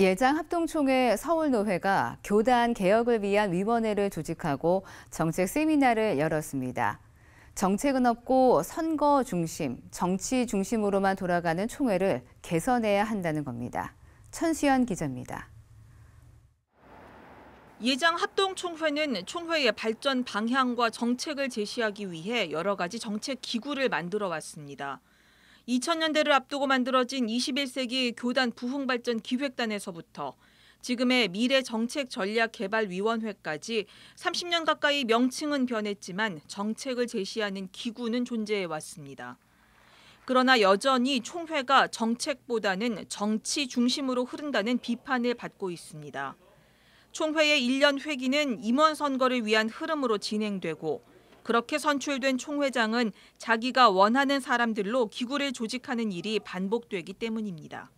예장 합동총회 서울노회가 교단 개혁을 위한 위원회를 조직하고 정책 세미나를 열었습니다. 정책은 없고 선거 중심, 정치 중심으로만 돌아가는 총회를 개선해야 한다는 겁니다. 천수연 기자입니다. 예장 합동총회는 총회의 발전 방향과 정책을 제시하기 위해 여러 가지 정책 기구를 만들어 왔습니다. 2000년대를 앞두고 만들어진 21세기 교단 부흥발전 기획단에서부터 지금의 미래 정책 전략 개발 위원회까지 30년 가까이 명칭은 변했지만 정책을 제시하는 기구는 존재해 왔습니다. 그러나 여전히 총회가 정책보다는 정치 중심으로 흐른다는 비판을 받고 있습니다. 총회의 1년 회기는 임원 선거를 위한 흐름으로 진행되고 그렇게 선출된 총회장은 자기가 원하는 사람들로 기구를 조직하는 일이 반복되기 때문입니다.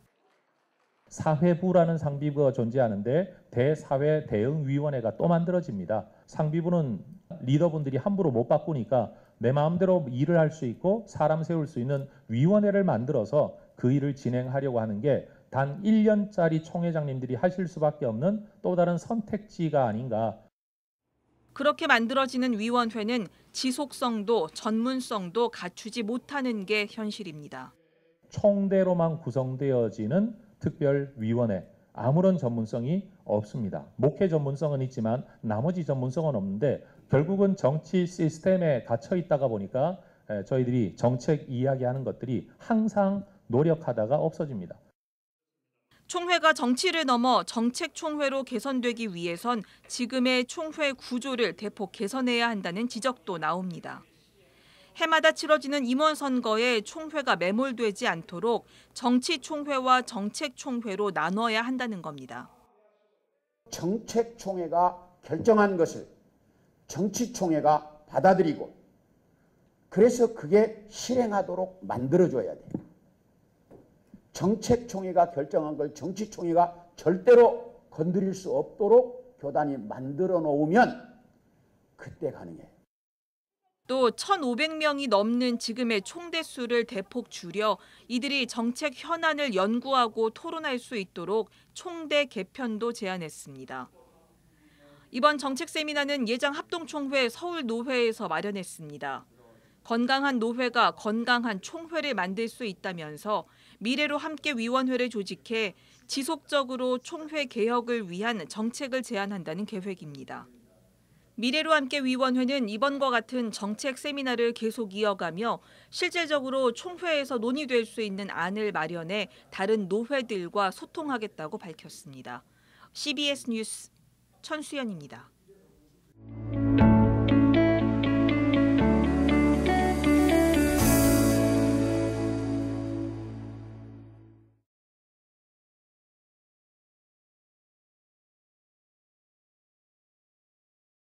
사회부라는 상비부가 존재하는데 대사회 대응위원회가 또 만들어집니다. 상비부는 리더분들이 함부로 못 바꾸니까 내 마음대로 일을 할 수 있고 사람 세울 수 있는 위원회를 만들어서 그 일을 진행하려고 하는 게 단 1년짜리 총회장님들이 하실 수밖에 없는 또 다른 선택지가 아닌가 그렇게 만들어지는 위원회는 지속성도 전문성도 갖추지 못하는 게 현실입니다. 청대로만 구성되어지는 특별위원회 아무런 전문성이 없습니다. 목회 전문성은 있지만 나머지 전문성은 없는데 결국은 정치 시스템에 갇혀 있다가 보니까 저희들이 정책 이야기하는 것들이 항상 노력하다가 없어집니다. 총회가 정치를 넘어 정책총회로 개선되기 위해선 지금의 총회 구조를 대폭 개선해야 한다는 지적도 나옵니다. 해마다 치러지는 임원선거에 총회가 매몰되지 않도록 정치총회와 정책총회로 나눠야 한다는 겁니다. 정책총회가 결정한 것을 정치총회가 받아들이고 그래서 그게 실행하도록 만들어줘야 돼요. 정책총회가 결정한 걸 정치총회가 절대로 건드릴 수 없도록 교단이 만들어 놓으면 그때 가능해또 1,500명이 넘는 지금의 총대수를 대폭 줄여 이들이 정책 현안을 연구하고 토론할 수 있도록 총대 개편도 제안했습니다. 이번 정책 세미나는 예장 합동총회 서울 노회에서 마련했습니다. 건강한 노회가 건강한 총회를 만들 수 있다면서 미래로 함께 위원회를 조직해 지속적으로 총회 개혁을 위한 정책을 제안한다는 계획입니다. 미래로 함께 위원회는 이번과 같은 정책 세미나를 계속 이어가며 실질적으로 총회에서 논의될 수 있는 안을 마련해 다른 노회들과 소통하겠다고 밝혔습니다. CBS 뉴스 천수연입니다.